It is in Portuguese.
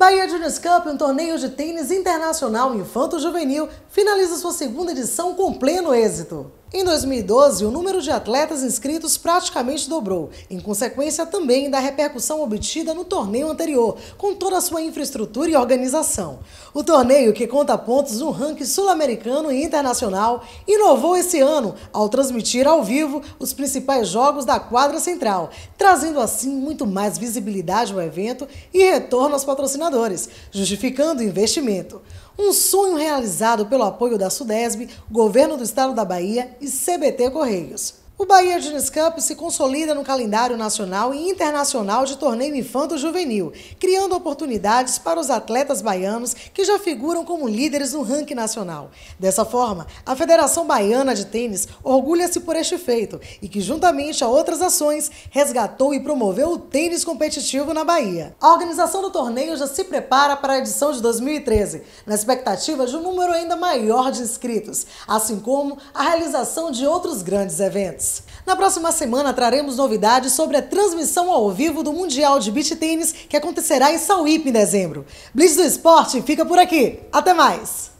Bahia Juniors Cup, um torneio de tênis internacional infanto-juvenil, finaliza sua segunda edição com pleno êxito. Em 2012, o número de atletas inscritos praticamente dobrou, em consequência também da repercussão obtida no torneio anterior, com toda a sua infraestrutura e organização. O torneio, que conta pontos no ranking sul-americano e internacional, inovou esse ano ao transmitir ao vivo os principais jogos da quadra central, trazendo assim muito mais visibilidade ao evento e retorno aos patrocinadores, justificando o investimento. Um sonho realizado pelo apoio da SUDESB, Governo do Estado da Bahia e CBT Correios. O Bahia Juniors Cup se consolida no calendário nacional e internacional de torneio infanto-juvenil, criando oportunidades para os atletas baianos que já figuram como líderes no ranking nacional. Dessa forma, a Federação Baiana de Tênis orgulha-se por este feito e que, juntamente a outras ações, resgatou e promoveu o tênis competitivo na Bahia. A organização do torneio já se prepara para a edição de 2013, na expectativa de um número ainda maior de inscritos, assim como a realização de outros grandes eventos. Na próxima semana traremos novidades sobre a transmissão ao vivo do Mundial de Beach Tênis que acontecerá em Sauípe em dezembro. Blitz do Esporte fica por aqui. Até mais!